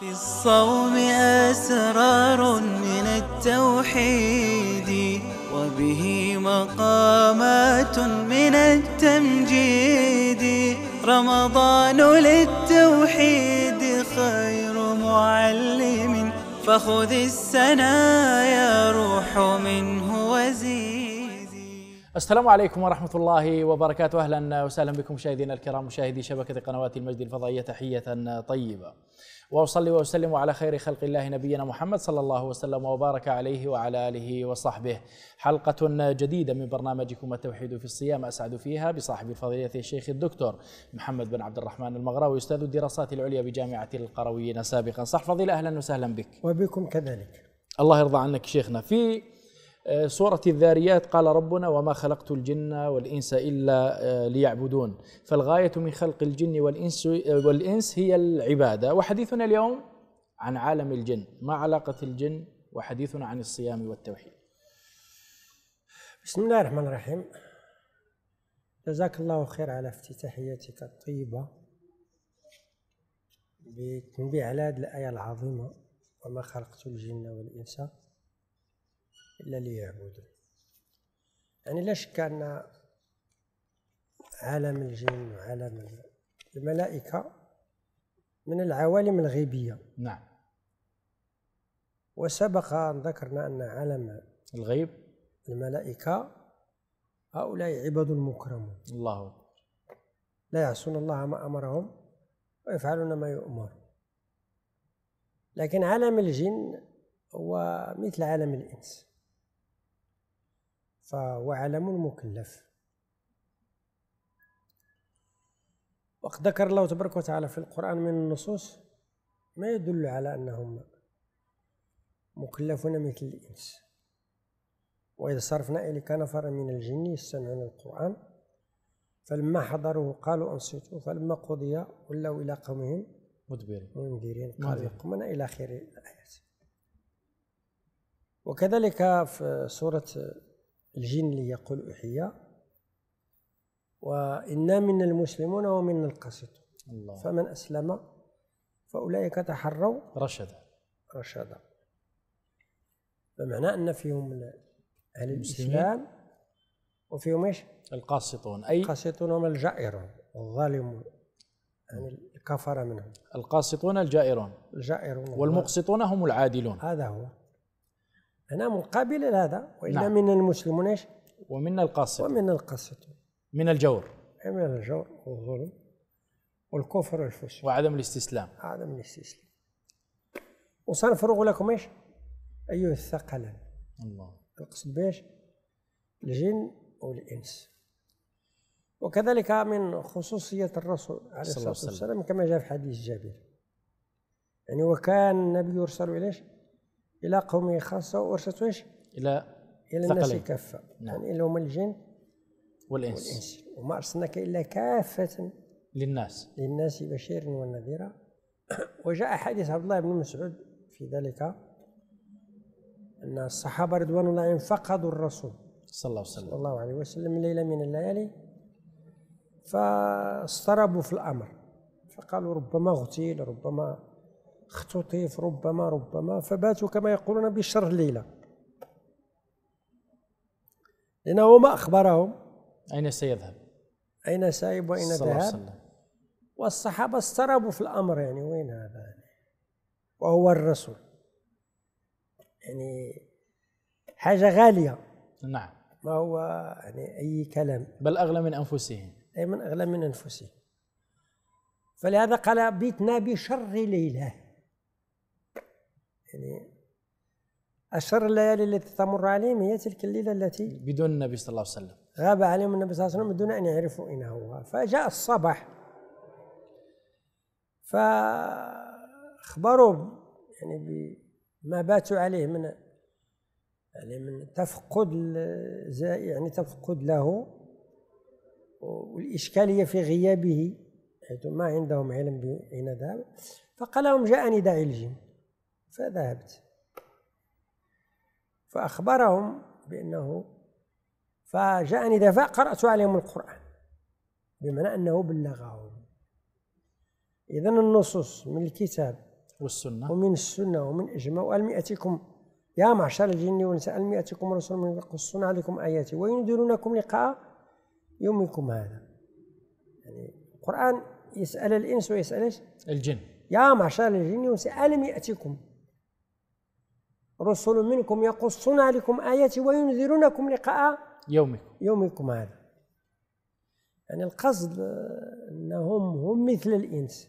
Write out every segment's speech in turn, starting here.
في الصوم أسرار من التوحيد وبه مقامات من التمجيد رمضان للتوحيد خير معلم فخذ السنايا يا روح منه السلام عليكم ورحمة الله وبركاته أهلا وسهلا بكم مشاهدينا الكرام مشاهدي شبكة قنوات المجد الفضائية تحية طيبة وأصلي وأسلم على خير خلق الله نبينا محمد صلى الله وسلم وبارك عليه وعلى آله وصحبه حلقة جديدة من برنامجكم التوحيد في الصيام أسعد فيها بصاحب الفضيلة الشيخ الدكتور محمد بن عبد الرحمن المغراوي أستاذ الدراسات العليا بجامعة القرويين سابقا صح فضيلة أهلا وسهلا بك وبكم كذلك الله يرضى عنك شيخنا في سورة الذاريات قال ربنا وما خلقت الجن والإنس إلا آه، ليعبدون فالغاية من خلق الجن والإنس, آه، والإنس هي العبادة وحديثنا اليوم عن عالم الجن ما علاقة الجن وحديثنا عن الصيام والتوحيد بسم الله الرحمن الرحيم جزاك الله خير على افتتاحيتك الطيبة بالتنبيه على هذه الآية العظيمة وما خلقت الجن والإنس إلا ليعبدون يعني لا شك أن عالم الجن وعالم الملائكة من العوالم الغيبية نعم وسبق أن ذكرنا أن عالم الغيب الملائكة هؤلاء عباد مكرمون الله لا يعصون الله ما أمرهم ويفعلون ما يؤمر لكن عالم الجن هو مثل عالم الإنس فهو عالم مكلف وقد ذكر الله تبارك وتعالى في القرآن من النصوص ما يدل على أنهم مكلفون مثل الإنس وإذا صرفنا إليك نفر من الجن يستمعون القرآن فلما حضروه قالوا أنصتوا فلما قضي ولوا إلى قومهم مدبرين مدبرين قالوا قمنا إلى آخر الآيات وكذلك في سورة الجن ليقول أحيا وإنا منا المسلمون ومنا القاسطون فمن أسلم فأولئك تحروا رشدا رشدا فمعنى أن فيهم أهل الإسلام وفيهم إيش؟ القاسطون أي القاسطون هم الجائرون الظالمون يعني الكفر منهم القاسطون الجائرون الجائرون والمقسطون هم العادلون هذا هو أنا مقابل لهذا وإلا نعم. من المسلمون إيش ومن القاسط ومن القاسط من الجور من الجور والظلم والكفر والفسق وعدم الاستسلام عدم الاستسلام وسنفرغ لكم إيش أيها الثقلان الله تقصد بإيش الجن والإنس وكذلك من خصوصية الرسول عليه الصلاة والسلام كما جاء في حديث جابر يعني وكان النبي يرسل إليه الى قومه خاصه وارسلت ايش؟ الى الى الناس كافه نعم. يعني اللي هما الجن والانس والانس وما ارسلناك الا كافه للناس للناس بشيرا ونذيرا وجاء حديث عبد الله بن مسعود في ذلك ان الصحابه رضوان الله عليهم فقدوا الرسول صلى الله عليه وسلم صلى الله عليه وسلم ليله من الليالي فاضطربوا في الامر فقالوا ربما اغتيل ربما اختطف ربما ربما فباتوا كما يقولون بشر الليلة لأنه ما أخبرهم أين سيذهب أين سائب وأين ذهب والصحابة استربوا في الأمر يعني وين هذا وهو الرسول يعني حاجة غالية نعم ما هو يعني أي كلام بل أغلى من أنفسهم أي من أغلى من أنفسهم فلهذا قال بيتنا بشر ليلة يعني الشر الليالي التي تمر عليهم هي تلك الليلة التي بدون النبي صلى الله عليه وسلم غاب عليهم النبي صلى الله عليه وسلم بدون أن يعرفوا أين هو فجاء الصباح فأخبروا يعني بما باتوا عليه من يعني من تفقد يعني تفقد له والإشكالية في غيابه حيث ما عندهم علم بأين ذهب فقال لهم جاءني داعي الجن فذهبت فأخبرهم بأنه فجاءني دفاع قرأت عليهم القرآن بمعنى أنه بلغهم إذا النصوص من الكتاب والسنة ومن السنة ومن إجماع وألم يأتيكم يا معشر الجن والنساء ألم يأتيكم رسول من يقصون عليكم آياتي وينذرونكم لقاء يومكم هذا يعني القرآن يسأل الإنس ويسأل الجن يا معشر الجن والنساء ألم يأتيكم رسل منكم يقصون عليكم آياتي وينذرونكم لقاء يومكم يومكم هذا يعني القصد أنهم هم مثل الإنس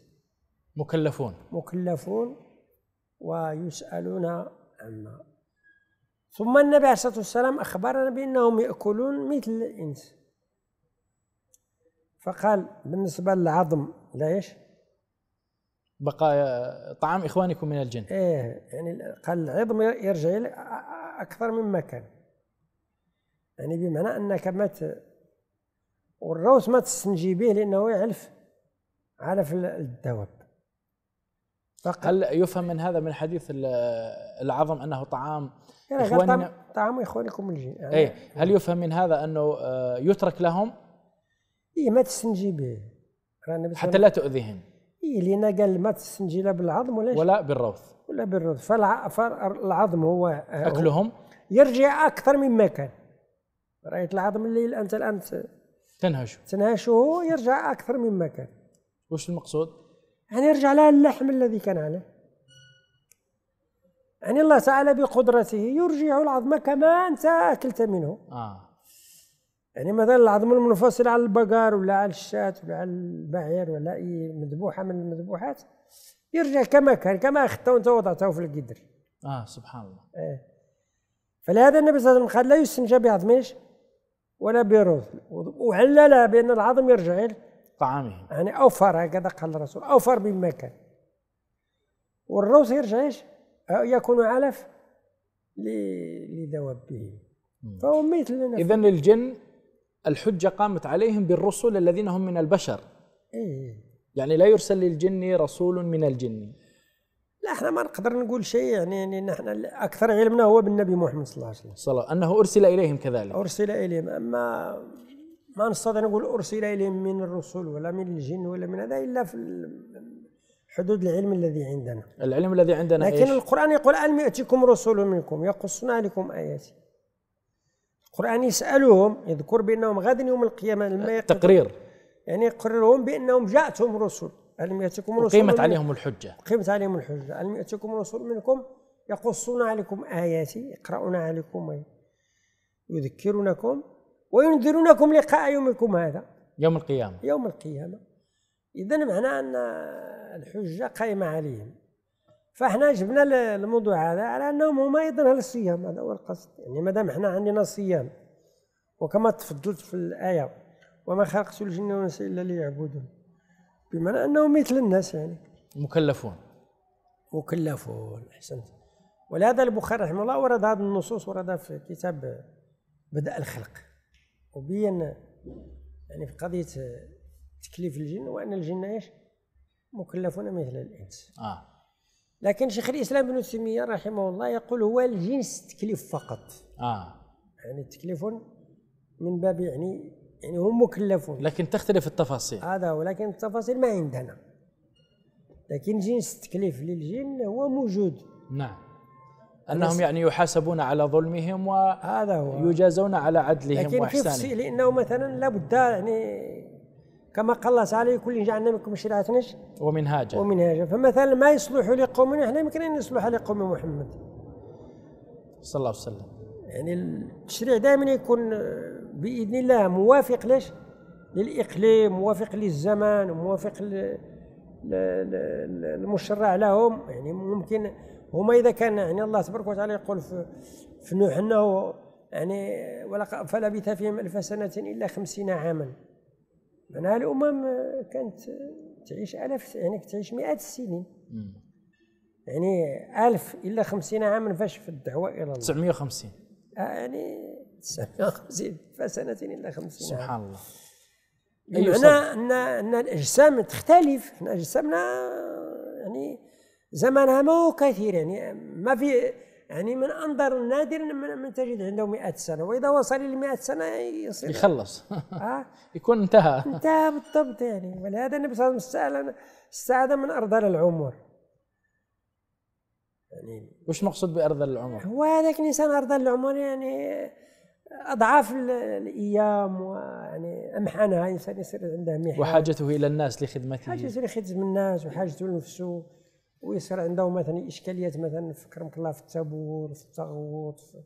مكلفون مكلفون ويسألون عما ثم النبي عليه الصلاة والسلام أخبرنا بأنهم يأكلون مثل الإنس فقال بالنسبة للعظم ليش؟ بقايا طعام اخوانكم من الجن ايه يعني قال العظم يرجع اكثر مما كان يعني بمعنى انك ما والروس ما تستنجي به لانه يعلف علف الدواب فقط. هل يفهم من هذا من حديث العظم انه طعام يعني اخواننا طعام اخوانكم من الجن يعني ايه هل يفهم من هذا انه آه، يترك لهم؟ ايه ما تستنجي به حتى لا تؤذيهم لينا قال ما تستنجيلا بالعظم ولا ولا بالروث ولا بالروث فالعظم هو آه، اكلهم هو يرجع اكثر مما كان رايت العظم اللي انت الان تنهشه تنهشه يرجع اكثر مما كان وش المقصود؟ يعني يرجع لها اللحم الذي كان عليه يعني الله تعالى بقدرته يرجع العظم كما انت اكلت منه آه. يعني مثلا العظم المنفصل على البقر ولا على الشاة ولا على البعير ولا أي مذبوحة من المذبوحات يرجع كما كان كما أخذته أنت وضعته في القدر آه سبحان الله إيه فلهذا النبي صلى الله عليه وسلم قال لا يستنجى بعظم ايش؟ ولا بروث وعللها بأن العظم يرجع طعامه يعني أوفر هكذا قال الرسول أوفر مما كان والروث يرجع ايش؟ يكون علف لدوابه فهو مثل إذا الجن الحجة قامت عليهم بالرسل الذين هم من البشر إيه. يعني لا يرسل للجن رسول من الجن لا احنا ما نقدر نقول شيء يعني ان احنا اكثر علمنا هو بالنبي محمد صلى الله عليه وسلم صلى انه ارسل اليهم كذلك ارسل اليهم اما ما نستطيع نقول ارسل اليهم من الرسل ولا من الجن ولا من هذا الا في حدود العلم الذي عندنا العلم الذي عندنا لكن إيش؟ القران يقول الم ياتيكم رسول منكم يقصنا لكم اياتي القرآن يسألهم يذكر بأنهم غدا يوم القيامة لما تقرير يعني يقررهم بأنهم جاءتهم رسل ألم يأتكم رسل قيمت عليهم الحجة قيمت عليهم الحجة ألم يأتكم رسل منكم يقصون عليكم آياتي يقرؤون عليكم يذكرونكم وينذرونكم لقاء يومكم هذا يوم القيامة يوم القيامة إذا معناه أن الحجة قائمة عليهم فاحنا جبنا الموضوع هذا على انهم هما على الصيام هذا هو القصد يعني مادام حنا عندنا صيام وكما تفضلت في الايه وما خلقت الجن والانس الا ليعبدون بمعنى انهم مثل الناس يعني مكلفون مكلفون احسنت ولهذا البخاري رحمه الله ورد هذه النصوص وردها في كتاب بدء الخلق وبين يعني في قضيه تكليف الجن وان الجن ايش مكلفون مثل الانس اه لكن شيخ الاسلام ابن تيميه رحمه الله يقول هو الجنس تكليف فقط اه يعني تكليف من باب يعني يعني هم مكلفون لكن تختلف التفاصيل هذا هو لكن التفاصيل ما عندنا لكن جنس التكليف للجن هو موجود نعم انهم يعني يحاسبون على ظلمهم هذا هو يجازون على عدلهم لكن واحسانهم لكن في لانه مثلا لابد يعني كما قال الله تعالى كل جعلنا منكم شرعة نش ومنهاجا ومنهاجا فمثلا ما يصلح لقوم احنا يمكن ان يصلح لقوم محمد صلى الله عليه وسلم يعني التشريع دائما يكون آه، باذن الله موافق ليش للاقليم موافق للزمان موافق للمشرع لهم يعني ممكن هما اذا كان يعني الله تبارك وتعالى يقول في, في نوح انه يعني آه، فلبث فيهم الف سنه الا خمسين عاما معناها الامم آه، كانت آه، تعيش الاف يعني تعيش مئات السنين يعني ألف إلا خمسين عام فاش في الدعوة إلى الله 950 آه، يعني 950 فسنة إلا 50 سبحان عام. الله معناه يعني أيوة، أن ان الاجسام تختلف احنا اجسامنا يعني زمانها ما هو كثير يعني ما في يعني من انظر نادر من تجد عنده 100 سنه واذا وصل ل 100 سنه يصير يخلص آه يكون انتهى انتهى بالضبط يعني ولهذا النبي صلى الله عليه وسلم استعاد السعاده من ارذل العمر يعني وش مقصود بارذل العمر؟ هو هذاك الانسان ارذل العمر يعني اضعاف الايام ويعني امحنها انسان يصير عنده محن وحاجته الى الناس لخدمته حاجته لخدمه الناس وحاجته لنفسه ويصير عندهم مثلا اشكاليات مثلا في كرمك الله في التبول في التغوط في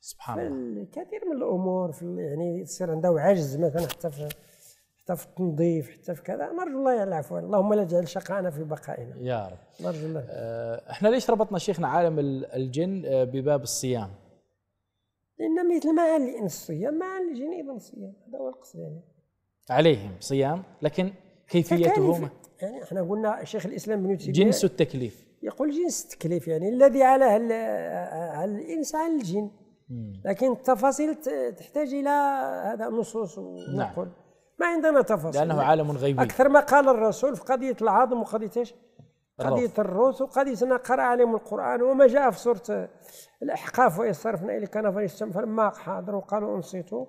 سبحان الله الكثير من الامور في يعني يصير عنده عجز مثلا حتى في حتى في التنظيف حتى في كذا نرجو الله العفو اللهم لا تجعل شقائنا في بقائنا يا رب نرجو الله آه، احنا ليش ربطنا شيخنا عالم الجن آه، بباب الصيام؟ لان مثل ما على الانس صيام ما الجن ايضا صيام هذا هو القصد يعني عليهم صيام لكن كيفيتهم يعني احنا قلنا شيخ الاسلام بن تيميه جنس التكليف يقول جنس التكليف يعني الذي على الانس على الجن لكن التفاصيل تحتاج الى هذا نصوص ونقول نعم. ما عندنا تفاصيل لانه عالم غيبي اكثر ما قال الرسول في قضيه العظم وقضيه ايش؟ قضيه الروث وقضيه ان قرا عليهم القران وما جاء في سوره الاحقاف واذ صرفنا اليك نفر فلما حاضروا قالوا انصتوا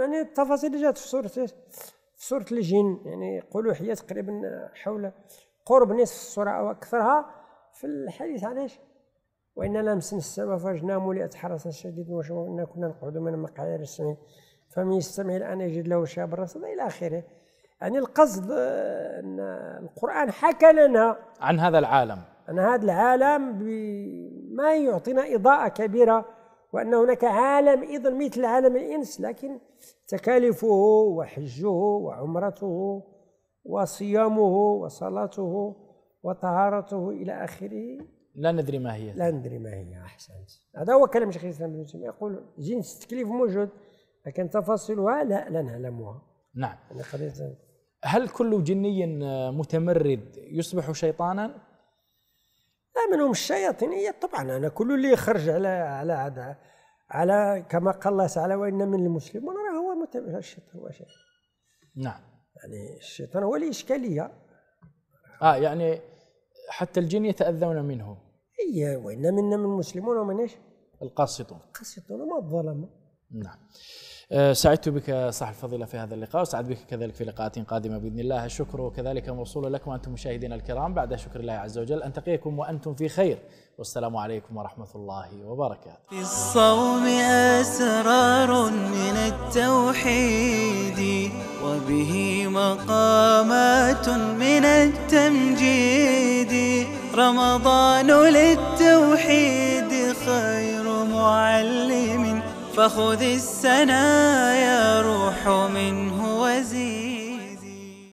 يعني التفاصيل اللي جات في سوره سورة الجن يعني يقولوا هي تقريبا حول قرب نصف السورة أو أكثرها في الحديث علاش وإنا لمسنا السماء فجنام لأت حرسا شديدا وشمو إنا كنا نقعد من مقعد السمين فمن يستمع الآن يجد له شاب رصد إلى آخره يعني القصد أن القرآن حكى لنا عن هذا العالم عن هذا العالم بما يعطينا إضاءة كبيرة وأن هناك عالم أيضا مثل عالم الإنس لكن تكاليفه وحجه وعمرته وصيامه وصلاته وطهارته إلى آخره لا ندري ما هي لا ندري ما هي أحسنت هذا هو كلام شيخ الإسلام ابن تيمية يقول جنس التكليف موجود لكن تفاصيلها لا لا نعلمها نعم هل كل جني متمرد يصبح شيطانا؟ لا منهم الشياطينية طبعا أنا كل اللي يخرج على على هذا على كما قال الله تعالى وإن من المسلمون راه هو متبع الشيطان هو نعم يعني الشيطان هو الإشكالية اه يعني حتى الجن يتأذون منه اي وإن منا من المسلمون ومن ايش؟ القاسطون القاسطون وما الظلمه نعم آه، سعدت بك صاحب الفضيلة في هذا اللقاء وسعد بك كذلك في لقاءات قادمة بإذن الله الشكر كذلك موصول لكم أنتم مشاهدينا الكرام بعد شكر الله عز وجل أنتقيكم وأنتم في خير والسلام عليكم ورحمة الله وبركاته في الصوم أسرار من التوحيد وبه مقامات من التمجيد رمضان للتوحيد خير معلم فخذ السنا يا روح منه